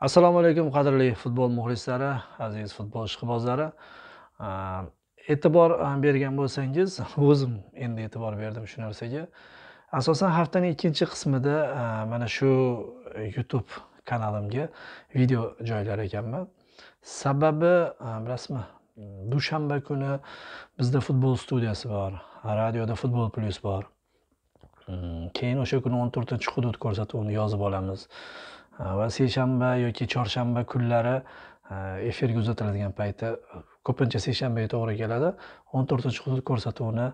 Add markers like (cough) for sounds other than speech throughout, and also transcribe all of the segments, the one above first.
assalomu alaykum qadrli futbol muxlislari aziz futbol ishqibozlari e'tibor bergan bo'lsangiz (laughs) o'zim endi e'tibor berdim shu narsaga asosan haftaning ikkinchi qismida mana shu youtube kanalimga video joylar ekanman sababi bilasizmi dushanba kuni bizda futbol studiyasi bor radioda futbol plyus bor keyin o'sha kuni o'n to'rtinchi hudud ko'rsatuvini yozib olamiz Э, va seshanba yoki chorshanba kunlari э, efirga uzatiladigan payti ko'pincha seshanbaga to'g'ri keladi o'n to'rtinchi hudud ko'rsatuvini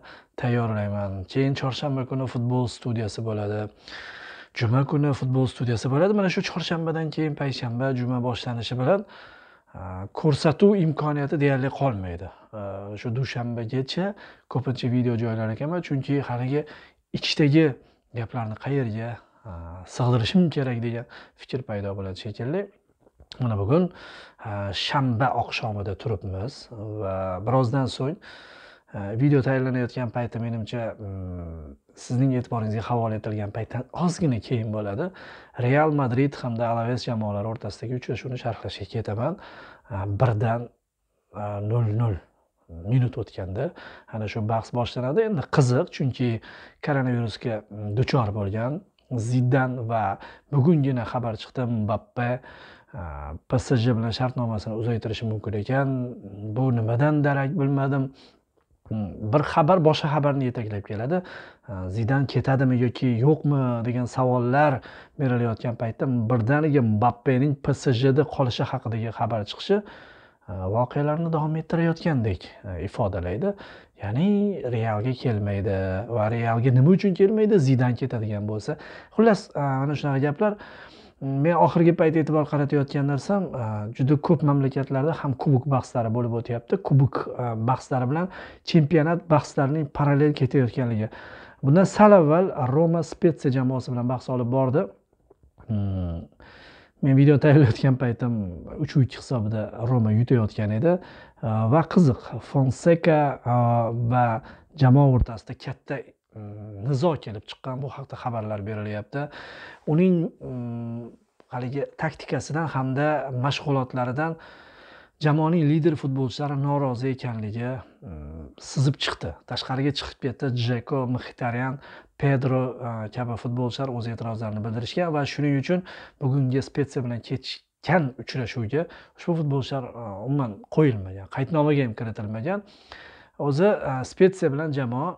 tayyorlayman keyin chorshanba kuni futbol studiyasi bo'ladi juma kuni futbol studiyasi bo'ladi mana shu chorshanbadan keyin payshanba juma boshlanishi bilan e, ko'rsatuv imkoniyati deyarli qolmaydi e, shu dushanbagacha ko'pincha video joylar ekanman chunki haligi ichdagi gaplarni qayerga sig'dirishim kerak degan fikr paydo bo'ladi shekilli mana bugun shanba oqshomida turibmiz va birozdan so'ng video tayyorlanayotgan payti menimcha sizning e'tiboringizga havola etilgan paytdan ozgina keyin bo'ladi real madrid hamda alaves jamoalari o'rtasidagi uchrashuvni sharhlashga ketaman birdan nol nol minut o'tganda ana shu bahs boshlanadi endi qiziq chunki koronavirusga duchor bo'lgan zidan va bugungina xabar chiqdi mbappe psj bilan shartnomasini uzaytirishi mumkin ekan bu nimadan darak bilmadim hmm, bir xabar boshqa xabarni yetaklab keladi zidan ketadimi yoki yo'qmi degan savollar berilayotgan paytda birdaniga mbappening psjda qolishi haqidagi xabar chiqishi voqealarni davom ettirayotgandek ifodalaydi ya'ni realga kelmaydi va realga nima uchun kelmaydi zidan ketadigan bo'lsa xullas mana shunaqa gaplar men oxirgi payt e'tibor qaratayotgan narsam juda ko'p mamlakatlarda ham kubok bahslari bo'lib o'tyapti kubok bahslari bilan chempionat bahslarining parallel ketayotganligi bundan sal avval roma spetsiya jamoasi bilan bahs olib bordi hmm. men video tayyorlayotgan paytim uch uch hisobida roma yutayotgan edi va qiziq fonseka va jamoa o'rtasida katta nizo kelib chiqqan bu haqda xabarlar berilyapti uning haligi taktikasidan hamda mashg'ulotlaridan jamoaning lider futbolchilari norozi ekanligi e, sizib chiqdi tashqariga chiqib ketdi jeko mxitaryan pedro e, kabi futbolchilar o'z e'tirozlarini bildirishgan va shuning uchun bugungi spetsiya bilan kechikkan uchrashuvga ushbu futbolchilar e, umuman qo'yilmagan qaydnomaga ham kiritilmagan o'zi spetsiya bilan jamoa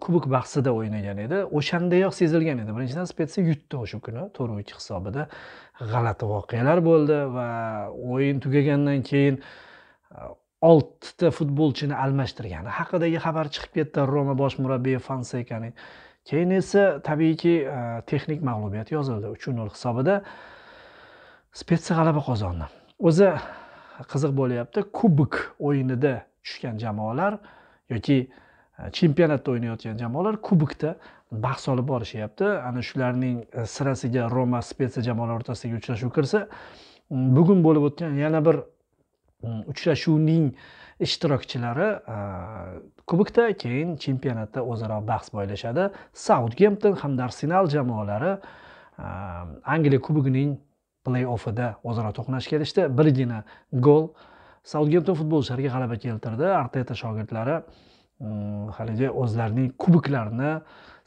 kubok bahsida o'ynagan edi o'shandayoq sezilgan edi birinchidan spetsiya yutdi o'sha kuni to'rt uch hisobida g'alati voqealar bo'ldi va o'yin tugagandan keyin e, oltita futbolchini almashtirgani haqidagi xabar chiqib ketdi roma bosh murabbiyi fansekaning keyin esa tabiiyki e, texnik mag'lubiyat yozildi uch nol hisobida spetsiya g'alaba qozondi o'zi qiziq bo'lyapti kubok o'yinida tushgan jamoalar yoki Э, chempionatda o'ynayotgan jamoalar kubokda bahs olib borishyapti ana shularning e, sirasiga roma spetsiya jamoalar o'rtasidagi uchrashuv kirsa bugun bo'lib o'tgan yana bir uchrashuvning ishtirokchilari e, kubokda keyin chempionatda o'zaro bahs boylashadi sautgempton hamda arsenal jamoalari e, angliya kubogining play offida o'zaro to'qnash kelishdi birgina gol sautgempton futbolchilariga g'alaba keltirdi arteta shogirdlari haligi o'zlarining kuboklarini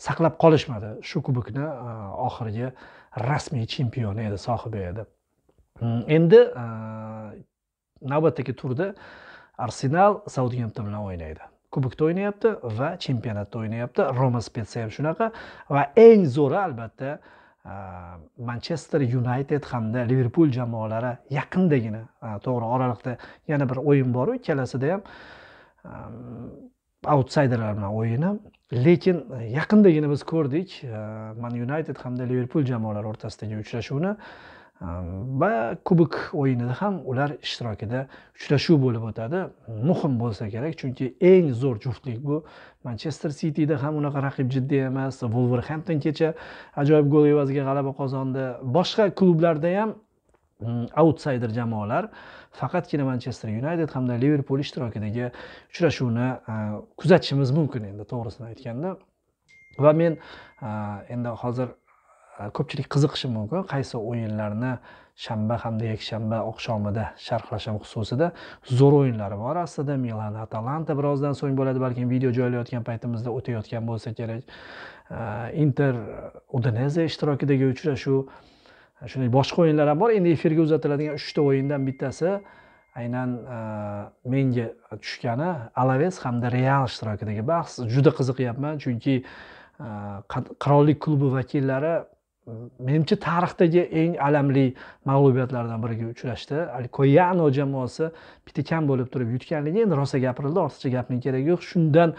saqlab qolishmadi shu kubokni oxirgi rasmiy chempioni edi sohibi edi endi navbatdagi turda arsenal saudgempton bilan o'ynaydi kubokda o'ynayapti va chempionatda o'ynayapti roma spetsa ham shunaqa va eng zo'ri albatta manchester yunayted hamda liverpul jamoalari yaqindagina to'g'ri oraliqda yana bir o'yin boru ikkalasida ham autsayderlar bilan o'yini lekin e, yaqindagina biz ko'rdik e, man united hamda liverpul jamoalari o'rtasidagi uchrashuvni e, va kubok o'yinida ham ular ishtirokida uchrashuv bo'lib o'tadi muhim bo'lsa kerak chunki eng zo'r juftlik bu manchester sitida ham unaqa raqib jiddiy emas volverhampton kecha ajoyib gol evaziga g'alaba qozondi boshqa klublarda ham autsayder mm, jamoalar faqatgina manchester yunayted hamda liverpul ishtirokidagi uchrashuvni uh, kuzatishimiz mumkin endi to'g'risini aytganda va men uh, endi hozir uh, ko'pchilik qiziqishi mumkin qaysi o'yinlarni shanba hamda yakshanba oqshomida sharhlashim xususida zo'r o'yinlari bor aslida milan atalanta birozdan so'ng bo'ladi balkim video joylayotgan paytimizda o'tayotgan bo'lsa kerak inter udineze ishtirokidagi uchrashuv shuningdek boshqa o'yinlar ham bor endi efirga uzatiladigan uchta o'yindan bittasi aynan e, menga tushgani alaves hamda real ishtirokidagi bahs juda qiziqyapman chunki e, qirollik klubi vakillari menimcha tarixdagi eng alamli mag'lubiyatlardan biriga uchrashdi koyano jamoasi bitta kam bo'lib turib yutganligi endi rosa gapirildi ortiqcha gapning keragi yo'q shundan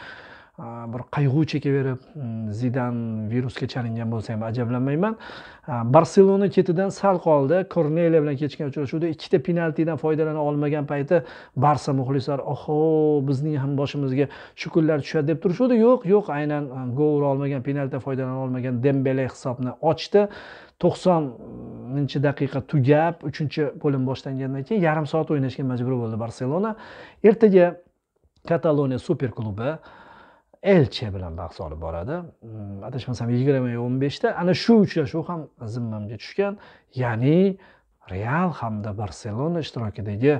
bir qayg'u chekaverib mm, zidan virusga chalingan bo'lsa ham ajablanmayman barselona ketidan sal qoldi korneliya bilan kechgan uchrashuvda ikkita penaltidan foydalana olmagan payti barsa muxlislari oho bizning ham boshimizga shu kunlar tushadi deb turishuvdi yo'q yo'q aynan mm, gol ura olmagan penaltidan foydalana olmagan dembele hisobni ochdi to'qsoninchi daqiqa tugab uchinchi bo'lim boshlangandan keyin yarim soat o'ynashga majbur bo'ldi barselona ertaga kataloniya super klubi elche bilan bahs olib boradi mm, adashmasam yigirma o'n beshda ana shu uchrashuv ham zimmamga tushgan ya'ni real hamda barselona ishtirokidagi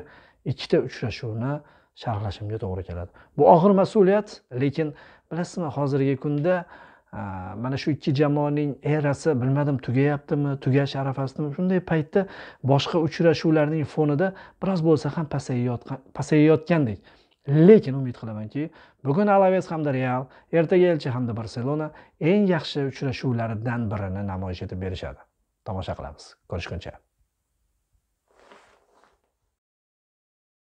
ikkita uchrashuvni sharhlashimga to'g'ri keladi bu og'ir mas'uliyat lekin bilasizmi hozirgi kunda uh, mana shu ikki jamoaning erasi bilmadim tugayaptimi tugash arafasidami shunday paytda boshqa uchrashuvlarning fonida biroz bo'lsa ham pasayayotgan pasayayotgandek lekin umid qilamanki bugun alaves hamda real ertaga elchi hamda barselona eng yaxshi uchrashuvlaridan birini namoyish etib berishadi tomosha qilamiz ko'rishguncha